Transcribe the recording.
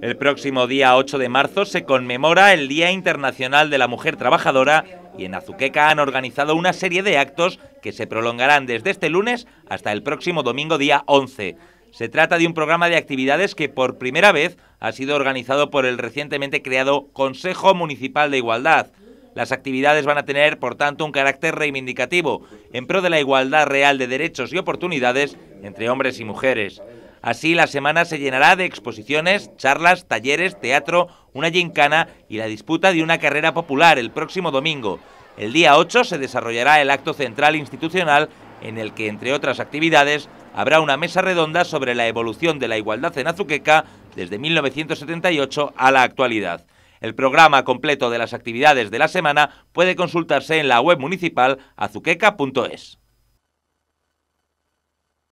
El próximo día 8 de marzo se conmemora el Día Internacional de la Mujer Trabajadora y en Azuqueca han organizado una serie de actos que se prolongarán desde este lunes hasta el próximo domingo día 11. Se trata de un programa de actividades que por primera vez ha sido organizado por el recientemente creado Consejo Municipal de Igualdad. Las actividades van a tener, por tanto, un carácter reivindicativo en pro de la igualdad real de derechos y oportunidades entre hombres y mujeres. Así la semana se llenará de exposiciones, charlas, talleres, teatro, una gincana y la disputa de una carrera popular el próximo domingo. El día 8 se desarrollará el acto central institucional en el que, entre otras actividades, habrá una mesa redonda sobre la evolución de la igualdad en Azuqueca desde 1978 a la actualidad. El programa completo de las actividades de la semana puede consultarse en la web municipal azuqueca.es.